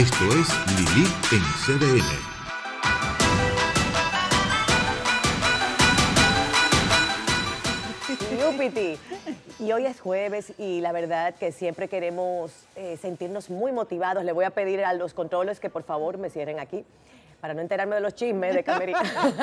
Esto es Lili en CDN. Y hoy es jueves y la verdad que siempre queremos eh, sentirnos muy motivados. Le voy a pedir a los controles que por favor me cierren aquí para no enterarme de los chismes de Camerita.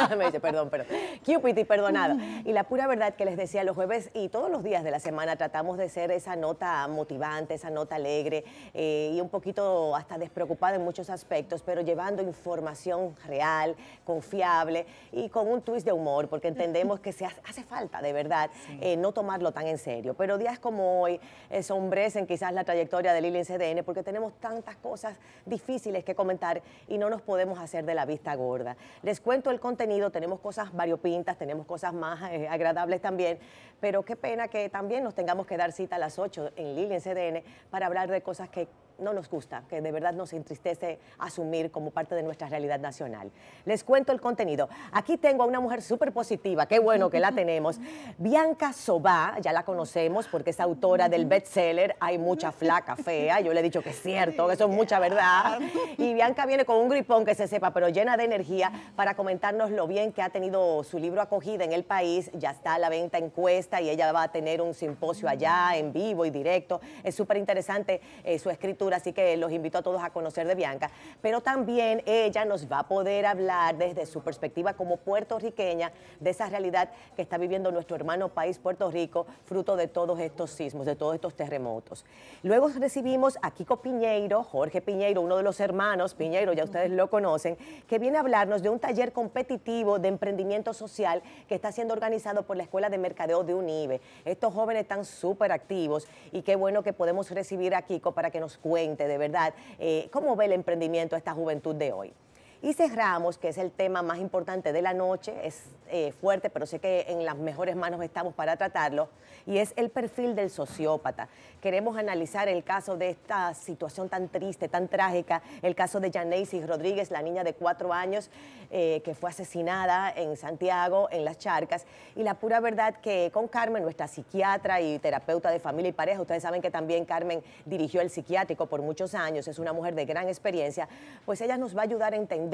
me dice, perdón, pero Cupid y perdonado Y la pura verdad que les decía los jueves y todos los días de la semana tratamos de ser esa nota motivante, esa nota alegre eh, y un poquito hasta despreocupada en muchos aspectos, pero llevando información real, confiable y con un twist de humor, porque entendemos que se hace falta, de verdad, eh, no tomarlo tan en serio. Pero días como hoy eh, sombrecen quizás la trayectoria de Lili en CDN, porque tenemos tantas cosas difíciles que comentar y no nos podemos hacer de la vista gorda. Les cuento el contenido, tenemos cosas variopintas, tenemos cosas más eh, agradables también, pero qué pena que también nos tengamos que dar cita a las 8 en Lili en CDN para hablar de cosas que no nos gusta, que de verdad nos entristece asumir como parte de nuestra realidad nacional. Les cuento el contenido. Aquí tengo a una mujer súper positiva, qué bueno que la tenemos. Bianca Sobá, ya la conocemos porque es autora del bestseller Hay mucha flaca fea, yo le he dicho que es cierto, que eso es mucha verdad. Y Bianca viene con un gripón que se sepa, pero llena de energía para comentarnos lo bien que ha tenido su libro acogida en el país, ya está la venta en cuesta y ella va a tener un simposio allá en vivo y directo. Es súper interesante eh, su escritura así que los invito a todos a conocer de Bianca, pero también ella nos va a poder hablar desde su perspectiva como puertorriqueña de esa realidad que está viviendo nuestro hermano país Puerto Rico, fruto de todos estos sismos, de todos estos terremotos. Luego recibimos a Kiko Piñeiro, Jorge Piñeiro, uno de los hermanos Piñeiro, ya ustedes lo conocen, que viene a hablarnos de un taller competitivo de emprendimiento social que está siendo organizado por la Escuela de Mercadeo de UNIBE. Estos jóvenes están súper activos y qué bueno que podemos recibir a Kiko para que nos cuente de verdad. Eh, ¿Cómo ve el emprendimiento a esta juventud de hoy? Y cerramos, que es el tema más importante de la noche, es eh, fuerte, pero sé que en las mejores manos estamos para tratarlo, y es el perfil del sociópata. Queremos analizar el caso de esta situación tan triste, tan trágica, el caso de Janesis Rodríguez, la niña de cuatro años eh, que fue asesinada en Santiago, en las charcas, y la pura verdad que con Carmen, nuestra psiquiatra y terapeuta de familia y pareja, ustedes saben que también Carmen dirigió el psiquiátrico por muchos años, es una mujer de gran experiencia, pues ella nos va a ayudar a entender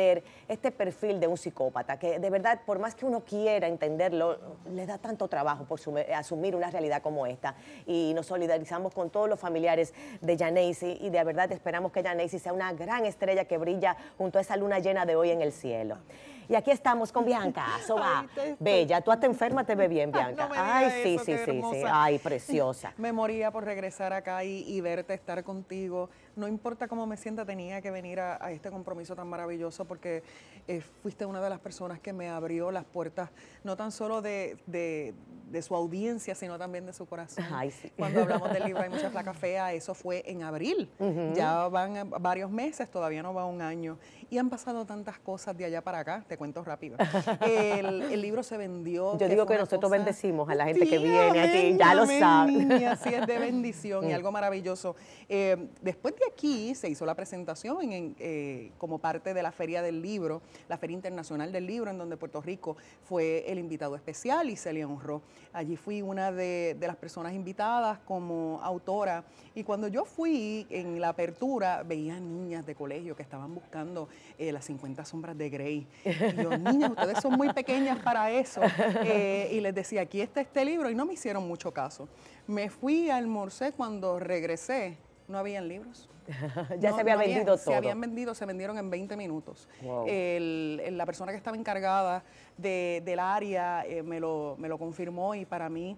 este perfil de un psicópata, que de verdad, por más que uno quiera entenderlo, le da tanto trabajo por asumir una realidad como esta. Y nos solidarizamos con todos los familiares de Janacy y de verdad esperamos que Janacy sea una gran estrella que brilla junto a esa luna llena de hoy en el cielo. Y aquí estamos con Bianca va. Bella, tú hasta enferma te ve bien, Bianca. Ay, sí, sí, sí, Ay, preciosa. Me moría por regresar acá y, verte, estar contigo. No importa cómo me sienta, tenía que venir a, este compromiso tan maravilloso porque eh, fuiste una de las personas que me abrió las puertas, no tan solo de, su audiencia, sino también de su corazón. Ay, sí. Cuando hablamos del libro Hay mucha flaca fea, eso fue en abril. Ya van varios meses, todavía no va un año. Y han pasado tantas cosas de allá para acá. Te cuento El, libro se vendió. Yo digo que nosotros bendecimos a la gente que viene aquí, ya lo sabe. Así es de bendición y mm. algo maravilloso. Eh, después de aquí se hizo la presentación eh, como parte de la Feria del Libro, la Feria Internacional del Libro, en donde Puerto Rico fue el invitado especial y se le honró. Allí fui una de, las personas invitadas como autora y cuando yo fui en la apertura veía niñas de colegio que estaban buscando eh, las 50 sombras de Grey ustedes son muy pequeñas para eso. Eh, y les decía, aquí está este libro, y no me hicieron mucho caso. Me fui, a almorzar, cuando regresé, no habían libros. ya se había vendido todo. Se habían vendido, se vendieron en 20 minutos. la persona que estaba encargada del área eh, me, lo, confirmó y para mí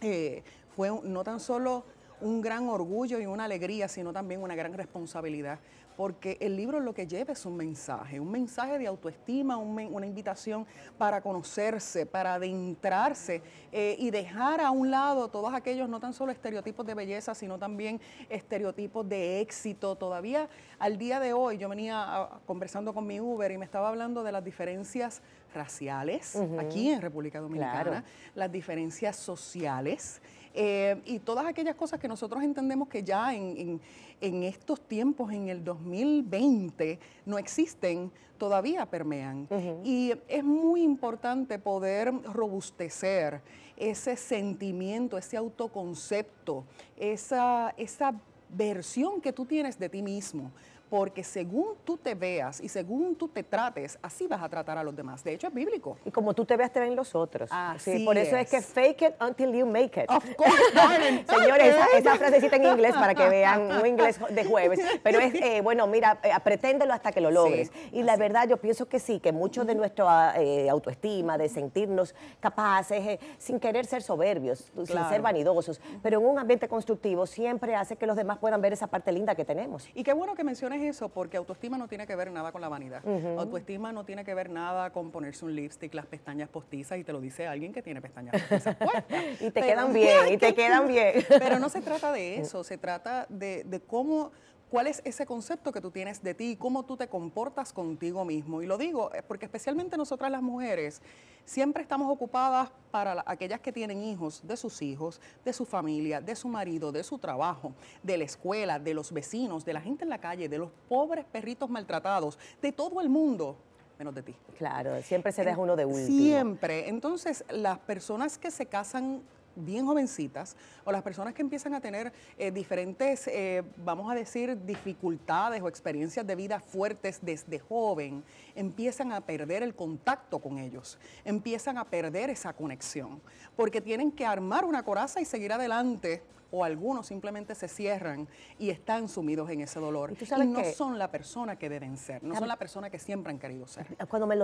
eh, fue no tan solo un gran orgullo y una alegría, sino también una gran responsabilidad porque el libro lo que lleva es un mensaje, un mensaje de autoestima, una invitación para conocerse, para adentrarse eh, y dejar a un lado todos aquellos, no tan solo estereotipos de belleza, sino también estereotipos de éxito. Todavía al día de hoy yo venía ah, conversando con mi Uber y me estaba hablando de las diferencias raciales aquí en República Dominicana, las diferencias sociales eh, y todas aquellas cosas que nosotros entendemos que ya en, estos tiempos, en el 2020, no existen, todavía permean. Y es muy importante poder robustecer ese sentimiento, ese autoconcepto, esa, esa versión que tú tienes de ti mismo porque según tú te veas y según tú te trates, así vas a tratar a los demás. De hecho, es bíblico. Y como tú te veas, te ven los otros. Así sí, por eso es que fake it until you make it. Of course, Señores, esa, frasecita en inglés para que vean un inglés de jueves. Pero es, eh, bueno, mira, eh, preténdelo hasta que lo logres. y la verdad, yo pienso que sí, que mucho de nuestra eh, autoestima, de sentirnos capaces, eh, sin querer ser soberbios, sin ser vanidosos, pero en un ambiente constructivo siempre hace que los demás puedan ver esa parte linda que tenemos. Y qué bueno que menciones eso? Porque autoestima no tiene que ver nada con la vanidad. Autoestima no tiene que ver nada con ponerse un lipstick, las pestañas postizas, y te lo dice alguien que tiene pestañas postizas. y te quedan bien, y te quedan bien. Pero no se trata de eso, se trata de, de cómo cuál es ese concepto que tú tienes de ti cómo tú te comportas contigo mismo. Y lo digo eh, porque especialmente nosotras las mujeres siempre estamos ocupadas para aquellas que tienen hijos, de sus hijos, de su familia, de su marido, de su trabajo, de la escuela, de los vecinos, de la gente en la calle, de los pobres perritos maltratados, de todo el mundo menos de ti. Claro, siempre se deja uno de último. Siempre. Entonces, las personas que se casan bien jovencitas o las personas que empiezan a tener eh, diferentes, eh, vamos a decir, dificultades o experiencias de vida fuertes desde joven, empiezan a perder el contacto con ellos, empiezan a perder esa conexión, porque tienen que armar una coraza y seguir adelante o algunos simplemente se cierran y están sumidos en ese dolor. Y, no son la persona que deben ser, no son la persona que siempre han querido ser. Cuando me,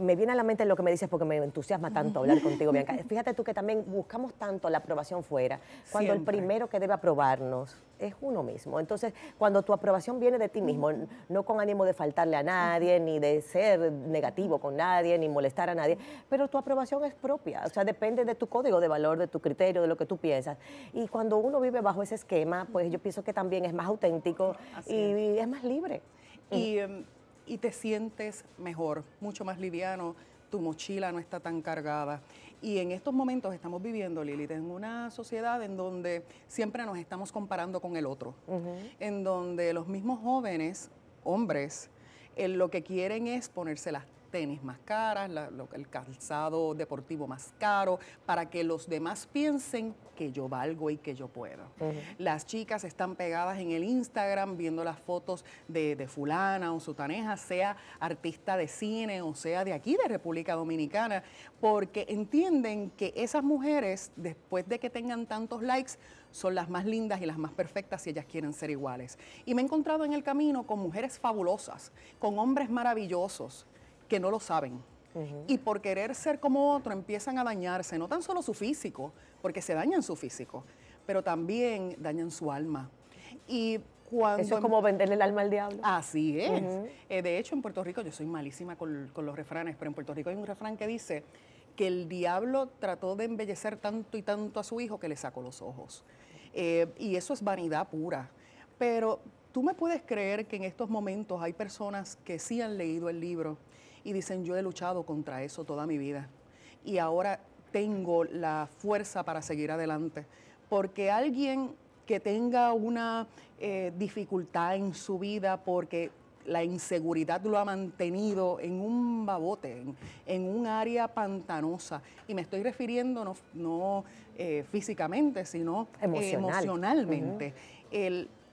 me viene a la mente lo que me dices, porque me entusiasma tanto hablar contigo, Bianca. Fíjate tú que también buscamos tanto la aprobación fuera, cuando el primero que debe aprobarnos es uno mismo. Entonces, cuando tu aprobación viene de ti mismo, no con ánimo de faltarle a nadie, ni de ser negativo con nadie, ni molestar a nadie, pero tu aprobación es propia, o sea, depende de tu código de valor, de tu criterio, de lo que tú piensas. Y cuando uno vive bajo ese esquema, pues yo pienso que también es más auténtico y, es. más libre. Y, em, y te sientes mejor, mucho más liviano, tu mochila no está tan cargada. Y en estos momentos estamos viviendo, Lilith, en una sociedad en donde siempre nos estamos comparando con el otro, en donde los mismos jóvenes, hombres, eh, lo que quieren es ponerse las tenis más caras, el calzado deportivo más caro, para que los demás piensen que yo valgo y que yo puedo. Las chicas están pegadas en el Instagram viendo las fotos de, fulana o sutaneja, sea artista de cine o sea de aquí, de República Dominicana, porque entienden que esas mujeres, después de que tengan tantos likes, son las más lindas y las más perfectas si ellas quieren ser iguales. Y me he encontrado en el camino con mujeres fabulosas, con hombres maravillosos, que no lo saben. Y por querer ser como otro empiezan a dañarse, no tan solo su físico, porque se dañan su físico, pero también dañan su alma. Y cuando Eso es em como venderle el alma al diablo. Así es. Eh, de hecho, en Puerto Rico, yo soy malísima con, los refranes, pero en Puerto Rico hay un refrán que dice que el diablo trató de embellecer tanto y tanto a su hijo que le sacó los ojos. Eh, y eso es vanidad pura. Pero tú me puedes creer que en estos momentos hay personas que sí han leído el libro, y dicen, yo he luchado contra eso toda mi vida y ahora tengo la fuerza para seguir adelante. Porque alguien que tenga una eh, dificultad en su vida porque la inseguridad lo ha mantenido en un babote, en, un área pantanosa. Y me estoy refiriendo no, eh, físicamente, sino eh, emocionalmente.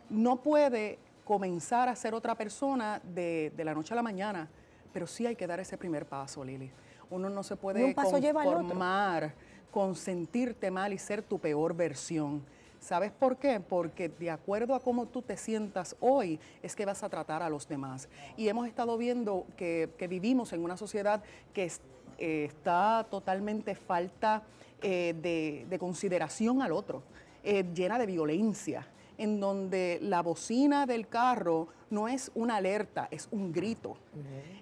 no puede comenzar a ser otra persona de, de la noche a la mañana pero sí hay que dar ese primer paso, Lili. Uno no se puede conformar, consentirte mal y ser tu peor versión. ¿Sabes por qué? Porque de acuerdo a cómo tú te sientas hoy es que vas a tratar a los demás. Y hemos estado viendo que, vivimos en una sociedad que eh, está totalmente falta eh, de, consideración al otro, eh, llena de violencia en donde la bocina del carro no es una alerta, es un grito.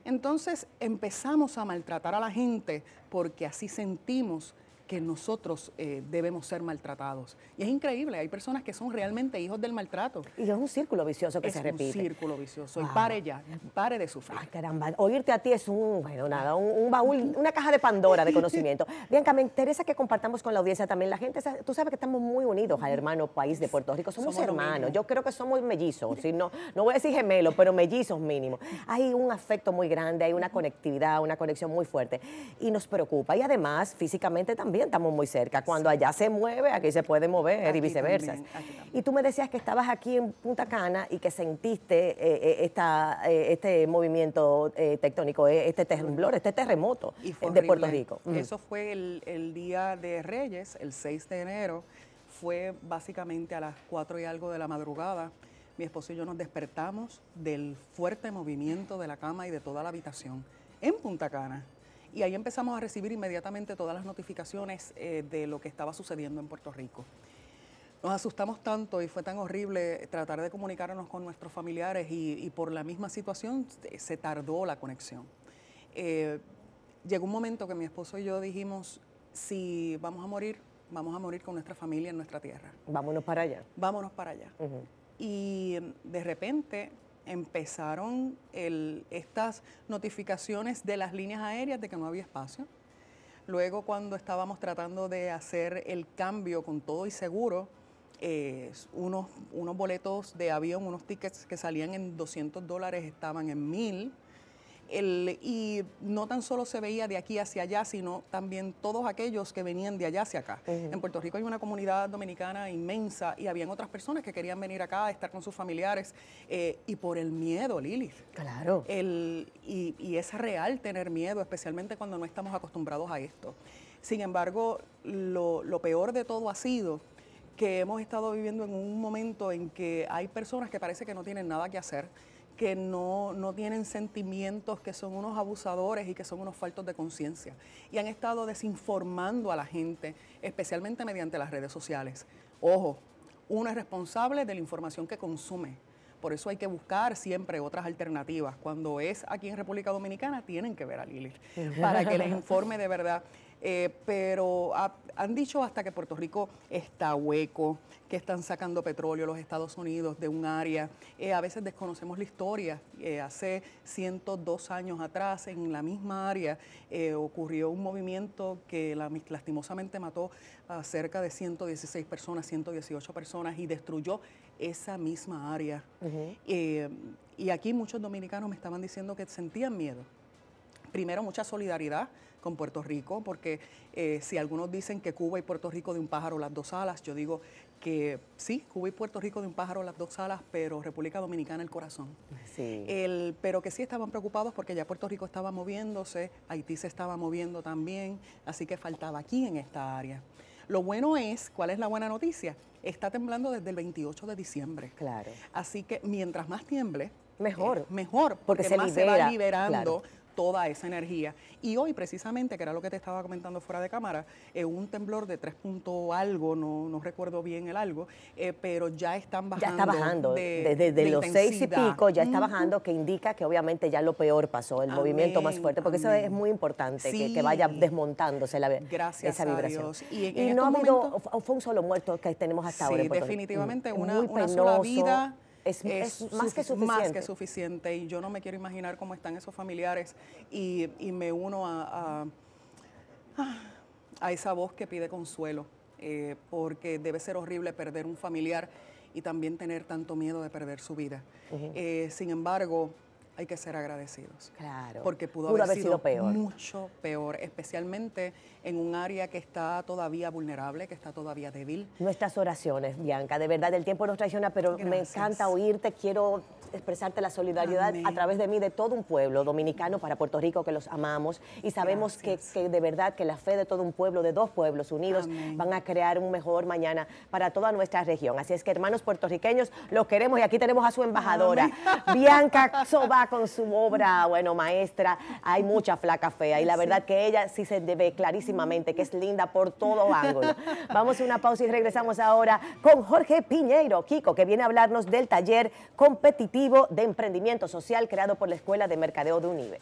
Entonces empezamos a maltratar a la gente porque así sentimos que nosotros eh, debemos ser maltratados. Y es increíble, hay personas que son realmente hijos del maltrato. Y es un círculo vicioso que se repite. Es un círculo vicioso. Y pare ya, pare de sufrir. caramba, oírte a ti es un, bueno, nada, un, baúl, una caja de Pandora de conocimiento. Bianca, me interesa que compartamos con la audiencia también. La gente, tú sabes que estamos muy unidos al hermano país de Puerto Rico. Somos, hermanos. Yo creo que somos mellizos. No, no voy a decir gemelos, pero mellizos mínimo. Hay un afecto muy grande, hay una conectividad, una conexión muy fuerte. Y nos preocupa. Y además, físicamente también estamos muy cerca. Cuando allá se mueve, aquí se puede mover y viceversa. Y tú me decías que estabas aquí en Punta Cana y que sentiste eh, eh, eh, este movimiento tectónico, este temblor, este terremoto de Puerto Rico. Eso fue el, el día de Reyes, el 6 de enero. Fue básicamente a las 4 y algo de la madrugada mi esposo y yo nos despertamos del fuerte movimiento de la cama y de toda la habitación en Punta Cana y ahí empezamos a recibir inmediatamente todas las notificaciones eh, de lo que estaba sucediendo en Puerto Rico. Nos asustamos tanto y fue tan horrible tratar de comunicarnos con nuestros familiares y, por la misma situación se tardó la conexión. Eh, llegó un momento que mi esposo y yo dijimos, si vamos a morir, vamos a morir con nuestra familia en nuestra tierra. Vámonos para allá. Vámonos para allá. Y de repente empezaron estas notificaciones de las líneas aéreas de que no había espacio. Luego, cuando estábamos tratando de hacer el cambio con todo y seguro, eh, unos, unos boletos de avión, unos tickets que salían en 200 dólares estaban en 1000 y no tan solo se veía de aquí hacia allá, sino también todos aquellos que venían de allá hacia acá. En Puerto Rico hay una comunidad dominicana inmensa y habían otras personas que querían venir acá, a estar con sus familiares, eh, y por el miedo, Lilith Claro. y, es real tener miedo, especialmente cuando no estamos acostumbrados a esto. Sin embargo, lo peor de todo ha sido que hemos estado viviendo en un momento en que hay personas que parece que no tienen nada que hacer que no, tienen sentimientos, que son unos abusadores y que son unos faltos de conciencia. Y han estado desinformando a la gente, especialmente mediante las redes sociales. Ojo, uno es responsable de la información que consume por eso hay que buscar siempre otras alternativas. Cuando es aquí en República Dominicana, tienen que ver a Lilith para que les informe de verdad. Eh, pero han dicho hasta que Puerto Rico está hueco, que están sacando petróleo los Estados Unidos de un área. Eh, a veces desconocemos la historia. Eh, hace 102 años atrás, en la misma área, ocurrió un movimiento que lastimosamente mató a cerca de 116 personas, 118 personas y destruyó esa misma área. Eh, y aquí muchos dominicanos me estaban diciendo que sentían miedo. Primero, mucha solidaridad con Puerto Rico, porque eh, si algunos dicen que Cuba y Puerto Rico de un pájaro las dos alas, yo digo que sí, Cuba y Puerto Rico de un pájaro las dos alas, pero República Dominicana el corazón. El, pero que sí estaban preocupados porque ya Puerto Rico estaba moviéndose, Haití se estaba moviendo también, así que faltaba aquí en esta área. Lo bueno es, ¿cuál es la buena noticia? Está temblando desde el 28 de diciembre. Claro. Así que mientras más tiemble, mejor. Eh, mejor, porque, se más se va liberando toda esa energía. Y hoy, precisamente, que era lo que te estaba comentando fuera de cámara, eh, un temblor de tres punto algo, no, no recuerdo bien el algo, eh, pero ya están bajando. Ya está bajando, desde los seis y pico ya está bajando, que indica que obviamente ya lo peor pasó, el movimiento más fuerte, porque eso es muy importante, que, vaya desmontándose la, Gracias esa vibración. Y, no ha habido, fue un solo muerto que tenemos hasta ahora. Sí, definitivamente, una, sola vida es, más, que suficiente. más que suficiente. Y yo no me quiero imaginar cómo están esos familiares y, y me uno a, a, esa voz que pide consuelo, eh, porque debe ser horrible perder un familiar y también tener tanto miedo de perder su vida. Eh, sin embargo, hay que ser agradecidos. Claro. Porque pudo, haber, sido, peor. mucho peor, especialmente en un área que está todavía vulnerable, que está todavía débil. Nuestras oraciones, Bianca, de verdad, el tiempo nos traiciona, pero me encanta oírte, quiero expresarte la solidaridad a través de mí, de todo un pueblo dominicano para Puerto Rico, que los amamos y sabemos que, de verdad que la fe de todo un pueblo, de dos pueblos unidos, van a crear un mejor mañana para toda nuestra región. Así es que hermanos puertorriqueños, los queremos y aquí tenemos a su embajadora, Bianca Soba, con su obra, bueno, maestra, hay mucha flaca fea y la verdad que ella sí se debe clarísimamente que es linda por todo ángulo. Vamos a una pausa y regresamos ahora con Jorge Piñeiro, Kiko, que viene a hablarnos del taller competitivo de emprendimiento social creado por la Escuela de Mercadeo de Unive.